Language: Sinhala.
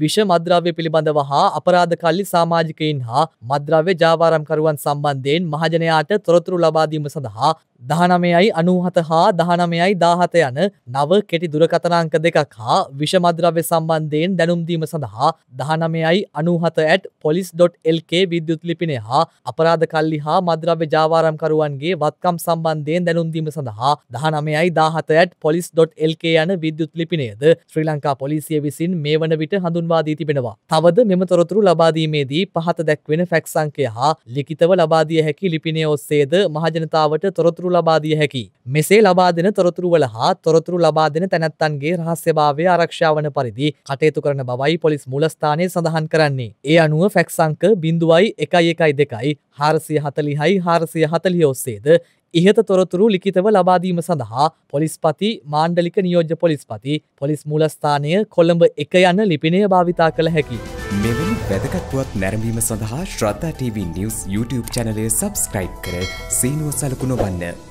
විෂ මද්‍රව්‍ය පිළිබඳව හා අපරාධකල්ලි සාමාජිකයින් හා මද්‍රව්‍ය ජාවාරම්කරුවන් සම්බන්ධයෙන් මහජනයාට තොරතුරු ලබාදීම සඳහා දහනමයයි අනුහත හා දහනමයයි දාහත යන නව කෙටි දුරකතනාංක දෙකක් හා විෂමද්‍රව්‍ය සම්බන්ධයෙන් දැනුම්දීම සඳහා දහනමයයි අනුහත ඇත් පොලිස්.lk විද්‍යුත් ලිපිනේ හා අපරාධ කල්ලි හා මද්‍රව්‍ය ජාවාරම්කරුවන්ගේ වත්කම් සම්බන්ධයෙන් දැනුම්දීම සඳහා දහනමයයි දාහත ඇත් පොලිස්.lk යන විද්‍යුත් ලිපිනේද ශ්‍රී ලංකා පොලිසිය විසින් මේ වන විට හඳුන් හඳුන්වා දී තිබෙනවා. තවද මෙම තොරතුරු ලබාදීමේදී පහත දැක්වෙන ෆැක් සංකය හා ලිඛිතව ලබාදිය හැකි ලිපිනය ඔස්සේද මහජනතාවට තොරතුරු ලබාදිය හැකි. මෙසේ ලබා දෙන තොරතුරු වල හා තොරතුරු ලබා දෙන තැනැත්තන්ගේ රහස්‍යභාවය ආරක්ෂා වන පරිදි කටයුතු කරන බවයි පොලිස් මූලස්ථානයේ සඳහන් කරන්නේ. ඒ අනුව ෆැක් සංක බිඳුවයි එකයි එකයි දෙකයි හාරසිය හතලිහයි හාරසිය හතලිය ඔස්සේද ඉහත තොරතුරු ලිකිතව ලබාදීම සඳහා පොලිස්පති මාණ්ඩලික නියෝජ්‍ය පොලිස්පති පොලිස් මුලස්ථානය කොළඹ එක යන්න ලිපිනය භාවිතා කළ හැකි. මෙවැනි වැදකත්වත් නැරඹීම සඳහා ශ්‍රද්ධා TV නිවස් YouTube චැනලය සබස්ක්‍රයිබ් කර සීනුව සලකුණ වන්න.